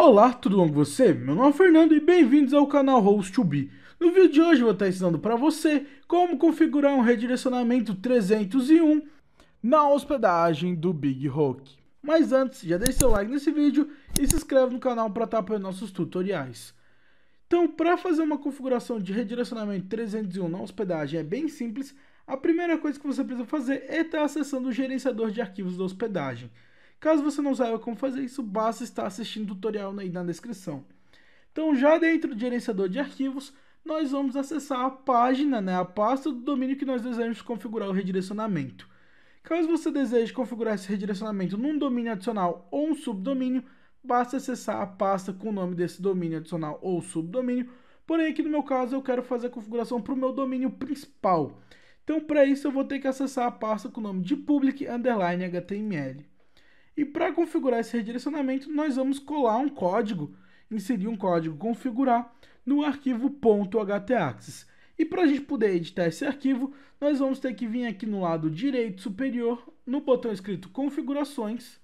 Olá, tudo bom com você? Meu nome é Fernando e bem-vindos ao canal Host2B. No vídeo de hoje vou estar ensinando para você como configurar um redirecionamento 301 na hospedagem do Big Rock. Mas antes, já deixe seu like nesse vídeo e se inscreve no canal para estar apoiando nossos tutoriais. Então, para fazer uma configuração de redirecionamento 301 na hospedagem é bem simples. A primeira coisa que você precisa fazer é estar acessando o gerenciador de arquivos da hospedagem. Caso você não saiba como fazer isso, basta estar assistindo o tutorial aí na descrição. Então, já dentro do gerenciador de arquivos, nós vamos acessar a página, né, a pasta do domínio que nós desejamos configurar o redirecionamento. Caso você deseje configurar esse redirecionamento num domínio adicional ou um subdomínio, basta acessar a pasta com o nome desse domínio adicional ou subdomínio. Porém, aqui no meu caso, eu quero fazer a configuração para o meu domínio principal. Então, para isso, eu vou ter que acessar a pasta com o nome de public underline html. E para configurar esse redirecionamento, nós vamos colar um código, inserir um código configurar no arquivo .htaccess. E para a gente poder editar esse arquivo, nós vamos ter que vir aqui no lado direito superior, no botão escrito configurações,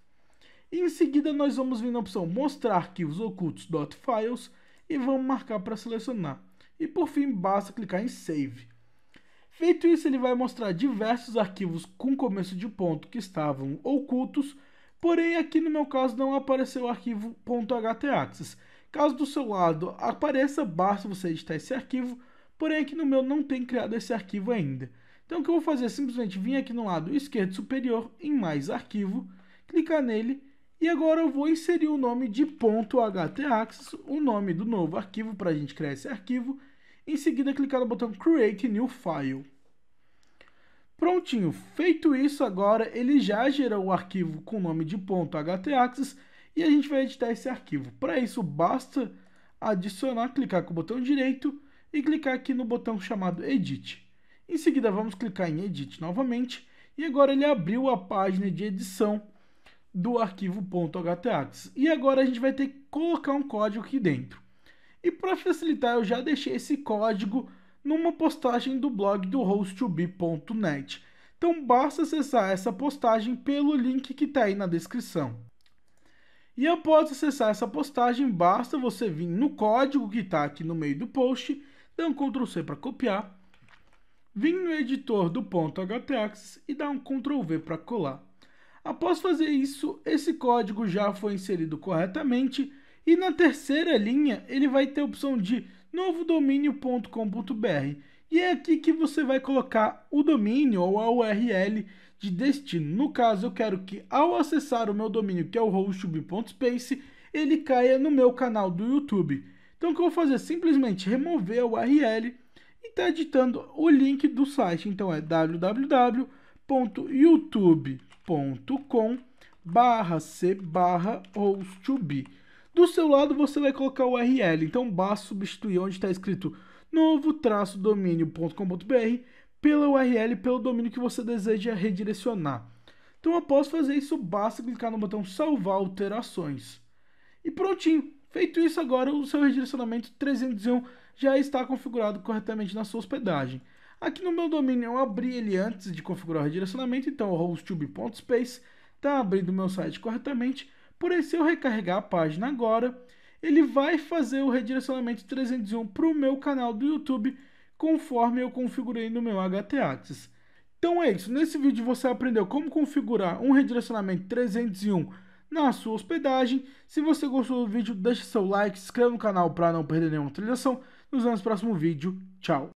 e em seguida nós vamos vir na opção mostrar arquivos ocultos .files e vamos marcar para selecionar. E por fim, basta clicar em save. Feito isso, ele vai mostrar diversos arquivos com começo de ponto que estavam ocultos Porém, aqui no meu caso não apareceu o arquivo .htaccess. Caso do seu lado apareça, basta você editar esse arquivo, porém aqui no meu não tem criado esse arquivo ainda. Então o que eu vou fazer é simplesmente vir aqui no lado esquerdo superior em mais arquivo, clicar nele e agora eu vou inserir o nome de .htaccess, o nome do novo arquivo para a gente criar esse arquivo, em seguida clicar no botão Create New File. Prontinho, feito isso agora, ele já gerou o arquivo com o nome de .htaxis e a gente vai editar esse arquivo. Para isso, basta adicionar, clicar com o botão direito e clicar aqui no botão chamado Edit. Em seguida, vamos clicar em Edit novamente e agora ele abriu a página de edição do arquivo .htaxis. E agora a gente vai ter que colocar um código aqui dentro. E para facilitar, eu já deixei esse código numa postagem do blog do host2b.net. Então basta acessar essa postagem pelo link que está aí na descrição. E após acessar essa postagem, basta você vir no código que está aqui no meio do post, dar um Ctrl C para copiar, vir no editor do ponto .htaxis e dar um Ctrl V para colar. Após fazer isso, esse código já foi inserido corretamente e na terceira linha ele vai ter a opção de novodomínio.com.br e é aqui que você vai colocar o domínio ou a URL de destino. No caso, eu quero que ao acessar o meu domínio, que é o hostube.space, ele caia no meu canal do YouTube. Então o que eu vou fazer? Simplesmente remover a URL e está editando o link do site. Então é www.youtube.com barra c barra host do seu lado, você vai colocar o URL, então basta substituir onde está escrito novo-domínio.com.br pela URL, pelo domínio que você deseja redirecionar. Então, após fazer isso, basta clicar no botão Salvar Alterações. E prontinho! Feito isso, agora o seu redirecionamento 301 já está configurado corretamente na sua hospedagem. Aqui no meu domínio eu abri ele antes de configurar o redirecionamento, então o hostube.space está abrindo o meu site corretamente. Porém, se eu recarregar a página agora, ele vai fazer o redirecionamento 301 para o meu canal do YouTube, conforme eu configurei no meu HT Access. Então é isso, nesse vídeo você aprendeu como configurar um redirecionamento 301 na sua hospedagem. Se você gostou do vídeo, deixe seu like, se inscreva no canal para não perder nenhuma atualização. Nos vemos no próximo vídeo. Tchau!